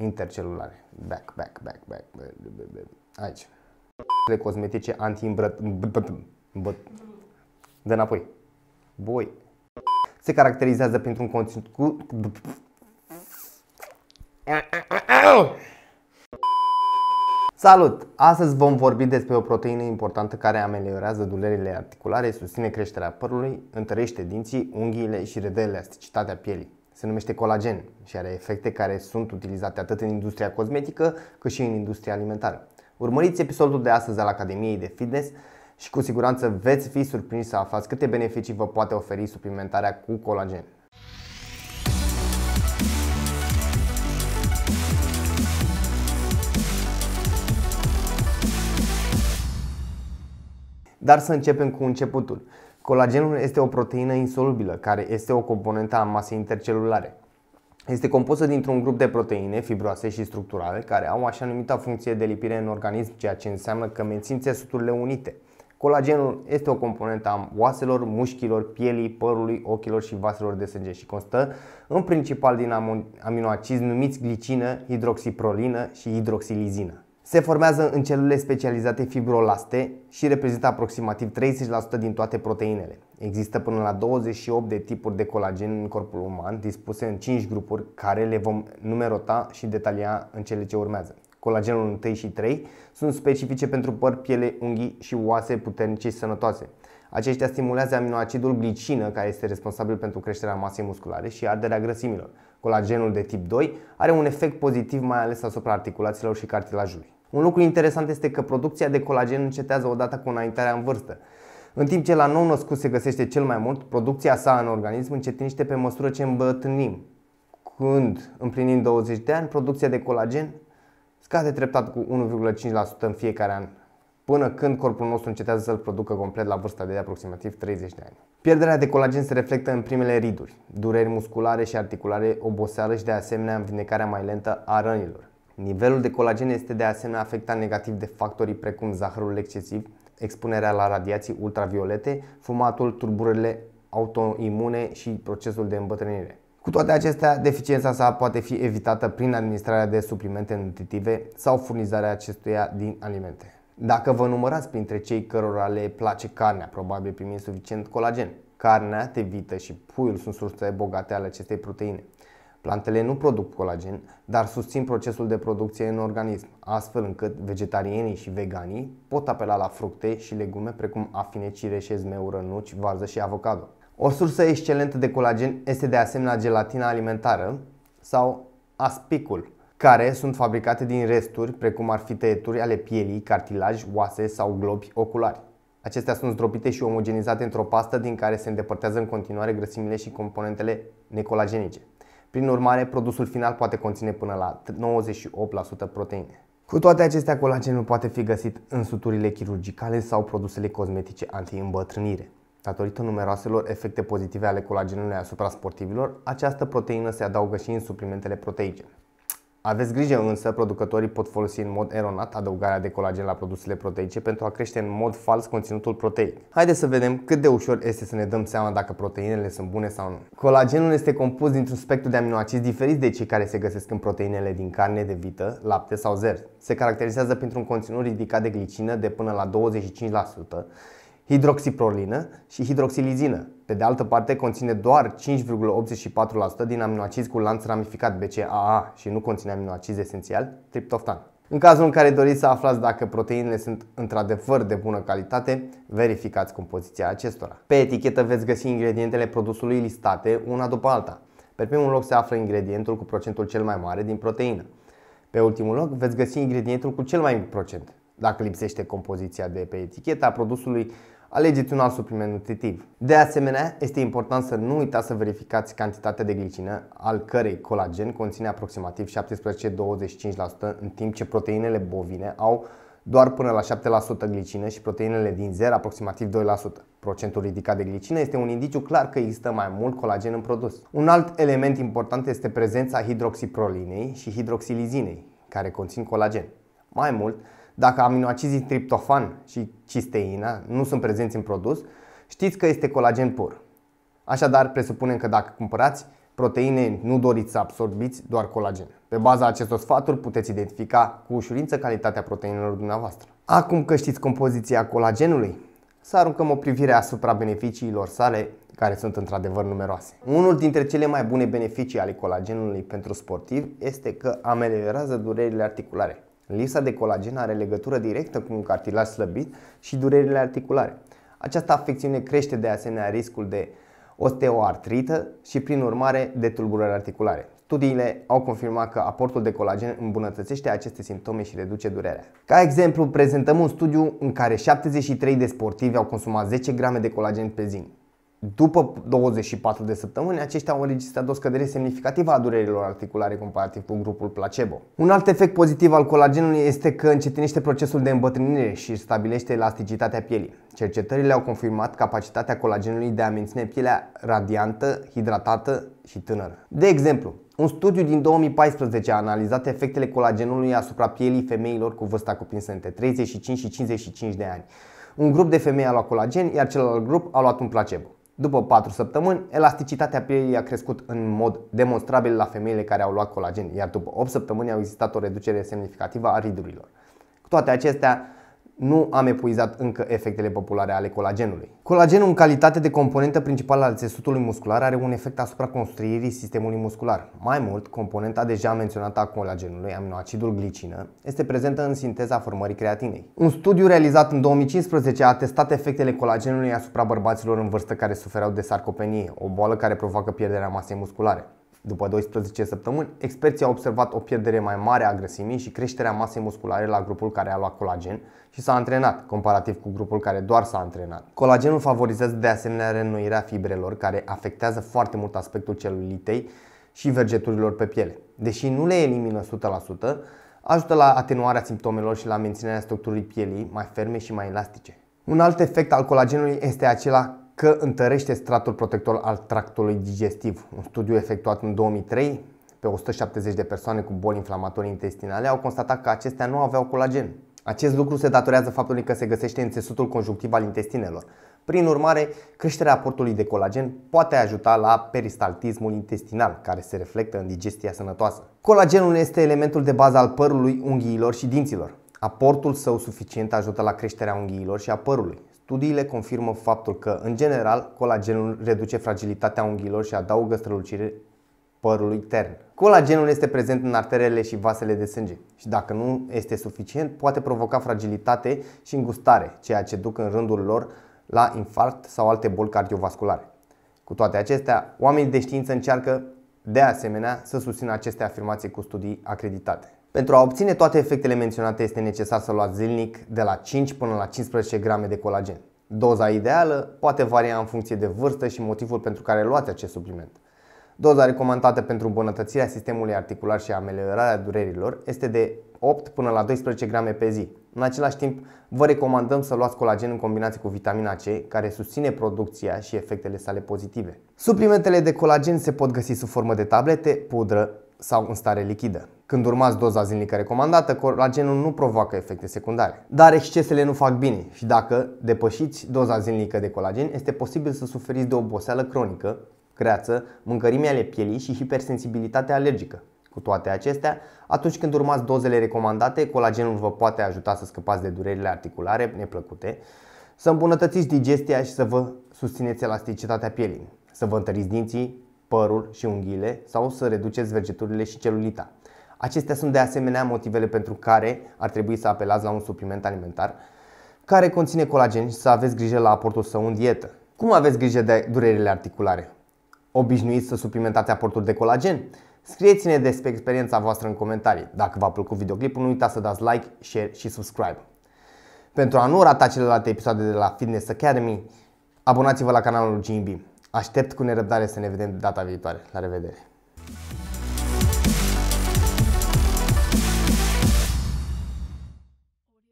intercelulare. Back, back, back, back. Aici. De cosmetice anti-îmbrăt... Dă înapoi. Boi. Se caracterizează pentru un conținut cu... Salut! Astăzi vom vorbi despre o proteină importantă care ameliorează durerile articulare, susține creșterea părului, întărește dinții, unghiile și redă elasticitatea pielii se numește colagen și are efecte care sunt utilizate atât în industria cosmetică cât și în industria alimentară. Urmăriți episodul de astăzi al Academiei de Fitness și cu siguranță veți fi surprins să aflați câte beneficii vă poate oferi suplimentarea cu colagen. Dar să începem cu începutul. Colagenul este o proteină insolubilă, care este o componentă a masei intercelulare. Este compusă dintr-un grup de proteine fibroase și structurale care au așa numită funcție de lipire în organism, ceea ce înseamnă că mențin țesuturile unite. Colagenul este o componentă a oaselor, mușchilor, pielii, părului, ochilor și vaselor de sânge și constă în principal din aminoacizi numiți glicină, hidroxiprolină și hidroxilizină. Se formează în celule specializate fibrolaste și reprezintă aproximativ 30% din toate proteinele. Există până la 28 de tipuri de colagen în corpul uman, dispuse în 5 grupuri, care le vom numerota și detalia în cele ce urmează. Colagenul 1 și 3 sunt specifice pentru păr, piele, unghii și oase puternice și sănătoase. Aceștia stimulează aminoacidul glicină, care este responsabil pentru creșterea masei musculare și arderea grăsimilor. Colagenul de tip 2 are un efect pozitiv mai ales asupra articulațiilor și cartilajului. Un lucru interesant este că producția de colagen încetează odată cu înaintarea în vârstă. În timp ce la nou-născut se găsește cel mai mult, producția sa în organism încetinește pe măsură ce îmbătrânim. Când împlinim 20 de ani, producția de colagen scade treptat cu 1,5% în fiecare an, până când corpul nostru încetează să-l producă complet la vârsta de aproximativ 30 de ani. Pierderea de colagen se reflectă în primele riduri, dureri musculare și articulare, oboseală și de asemenea în vindecarea mai lentă a rănilor. Nivelul de colagen este de asemenea afectat negativ de factorii precum zahărul excesiv, expunerea la radiații ultraviolete, fumatul, turburile autoimune și procesul de îmbătrânire. Cu toate acestea, deficiența sa poate fi evitată prin administrarea de suplimente nutritive sau furnizarea acestuia din alimente. Dacă vă numărați printre cei cărora le place carnea, probabil primiți suficient colagen. Carnea tevită și puiul sunt surse bogate ale acestei proteine. Plantele nu produc colagen, dar susțin procesul de producție în organism, astfel încât vegetarienii și veganii pot apela la fructe și legume precum afine, cireșe, zmeură, nuci, varză și avocado. O sursă excelentă de colagen este de asemenea gelatina alimentară sau aspicul, care sunt fabricate din resturi precum ar fi tăieturi ale pielii, cartilaj, oase sau globi oculari. Acestea sunt zdrobite și omogenizate într-o pastă din care se îndepărtează în continuare grăsimile și componentele necolagenice. Prin urmare, produsul final poate conține până la 98% proteine. Cu toate acestea, colagenul poate fi găsit în suturile chirurgicale sau produsele cosmetice anti-îmbătrânire. Datorită numeroaselor efecte pozitive ale colagenului asupra sportivilor, această proteină se adaugă și în suplimentele proteice. Aveți grijă însă, producătorii pot folosi în mod eronat adăugarea de colagen la produsele proteice pentru a crește în mod fals conținutul proteic. Haideți să vedem cât de ușor este să ne dăm seama dacă proteinele sunt bune sau nu. Colagenul este compus dintr-un spectru de aminoacizi diferiți de cei care se găsesc în proteinele din carne de vită, lapte sau zer. Se caracterizează printr-un conținut ridicat de glicină de până la 25%, hidroxiprolină și hidroxilizină. Pe de altă parte, conține doar 5,84% din aminoacizi cu lanț ramificat BCAA și nu conține aminoacizi esențial, triptoftan. În cazul în care doriți să aflați dacă proteinele sunt într-adevăr de bună calitate, verificați compoziția acestora. Pe etichetă veți găsi ingredientele produsului listate una după alta. Pe primul loc se află ingredientul cu procentul cel mai mare din proteină. Pe ultimul loc veți găsi ingredientul cu cel mai mic procent. Dacă lipsește compoziția de pe eticheta produsului, alegeți un alt supliment nutritiv. De asemenea, este important să nu uitați să verificați cantitatea de glicină, al cărei colagen conține aproximativ 17-25%, în timp ce proteinele bovine au doar până la 7% glicină și proteinele din zer aproximativ 2%. Procentul ridicat de glicină este un indiciu clar că există mai mult colagen în produs. Un alt element important este prezența hidroxiprolinei și hidroxilizinei, care conțin colagen. Mai mult, dacă aminoacizii triptofan și cisteina nu sunt prezenți în produs, știți că este colagen pur. Așadar, presupunem că dacă cumpărați proteine, nu doriți să absorbiți doar colagen. Pe baza acestor sfaturi puteți identifica cu ușurință calitatea proteinelor dumneavoastră. Acum că știți compoziția colagenului, să aruncăm o privire asupra beneficiilor sale, care sunt într-adevăr numeroase. Unul dintre cele mai bune beneficii ale colagenului pentru sportiv este că ameliorează durerile articulare. Lipsa de colagen are legătură directă cu un cartilaj slăbit și durerile articulare. Această afecțiune crește de asemenea riscul de osteoartrită și prin urmare de tulburări articulare. Studiile au confirmat că aportul de colagen îmbunătățește aceste simptome și reduce durerea. Ca exemplu, prezentăm un studiu în care 73 de sportivi au consumat 10 grame de colagen pe zi. După 24 de săptămâni, aceștia au înregistrat o scădere semnificativă a durerilor articulare comparativ cu grupul placebo. Un alt efect pozitiv al colagenului este că încetinește procesul de îmbătrânire și stabilește elasticitatea pielii. Cercetările au confirmat capacitatea colagenului de a menține pielea radiantă, hidratată și tânără. De exemplu, un studiu din 2014 a analizat efectele colagenului asupra pielii femeilor cu vârsta cuprinsă între 35 și 55 de ani. Un grup de femei a luat colagen, iar celălalt grup a luat un placebo. După 4 săptămâni, elasticitatea pielii a crescut în mod demonstrabil la femeile care au luat colagen, iar după 8 săptămâni au existat o reducere semnificativă a ridurilor. Cu toate acestea, nu am epuizat încă efectele populare ale colagenului. Colagenul, în calitate de componentă principală al țesutului muscular, are un efect asupra construirii sistemului muscular. Mai mult, componenta deja menționată a colagenului, aminoacidul glicină, este prezentă în sinteza formării creatinei. Un studiu realizat în 2015 a testat efectele colagenului asupra bărbaților în vârstă care suferau de sarcopenie, o boală care provoacă pierderea masei musculare. După 12 săptămâni, experții au observat o pierdere mai mare a grăsimii și creșterea masei musculare la grupul care a luat colagen și s-a antrenat, comparativ cu grupul care doar s-a antrenat. Colagenul favorizează de asemenea reînnoirea fibrelor, care afectează foarte mult aspectul celulitei și vergeturilor pe piele. Deși nu le elimină 100%, ajută la atenuarea simptomelor și la menținerea structurii pielii mai ferme și mai elastice. Un alt efect al colagenului este acela că întărește stratul protector al tractului digestiv. Un studiu efectuat în 2003 pe 170 de persoane cu boli inflamatorii intestinale au constatat că acestea nu aveau colagen. Acest lucru se datorează faptului că se găsește în țesutul conjunctiv al intestinelor. Prin urmare, creșterea aportului de colagen poate ajuta la peristaltismul intestinal, care se reflectă în digestia sănătoasă. Colagenul este elementul de bază al părului, unghiilor și dinților. Aportul său suficient ajută la creșterea unghiilor și a părului. Studiile confirmă faptul că, în general, colagenul reduce fragilitatea unghiilor și adaugă strălucire părului tern. Colagenul este prezent în arterele și vasele de sânge și dacă nu este suficient, poate provoca fragilitate și îngustare, ceea ce duc în rândul lor la infarct sau alte boli cardiovasculare. Cu toate acestea, oamenii de știință încearcă de asemenea să susțină aceste afirmații cu studii acreditate. Pentru a obține toate efectele menționate este necesar să luați zilnic de la 5 până la 15 grame de colagen. Doza ideală poate varia în funcție de vârstă și motivul pentru care luați acest supliment. Doza recomandată pentru îmbunătățirea sistemului articular și ameliorarea durerilor este de 8 până la 12 grame pe zi. În același timp, vă recomandăm să luați colagen în combinație cu vitamina C, care susține producția și efectele sale pozitive. Suplimentele de colagen se pot găsi sub formă de tablete, pudră sau în stare lichidă. Când urmați doza zilnică recomandată, colagenul nu provoacă efecte secundare. Dar excesele nu fac bine și dacă depășiți doza zilnică de colagen, este posibil să suferiți de oboseală cronică, creață, mâncărime ale pielii și hipersensibilitate alergică. Cu toate acestea, atunci când urmați dozele recomandate, colagenul vă poate ajuta să scăpați de durerile articulare neplăcute, să îmbunătățiți digestia și să vă susțineți elasticitatea pielii, să vă întăriți dinții, părul și unghiile sau să reduceți vergeturile și celulita. Acestea sunt de asemenea motivele pentru care ar trebui să apelați la un supliment alimentar care conține colagen și să aveți grijă la aportul său în dietă. Cum aveți grijă de durerile articulare? Obișnuiți să suplimentați aportul de colagen? Scrieți-ne despre experiența voastră în comentarii. Dacă v-a plăcut videoclipul, nu uitați să dați like, share și subscribe. Pentru a nu rata celelalte episoade de la Fitness Academy, abonați-vă la canalul GMB. Aștept cu nerăbdare să ne vedem data viitoare. La revedere!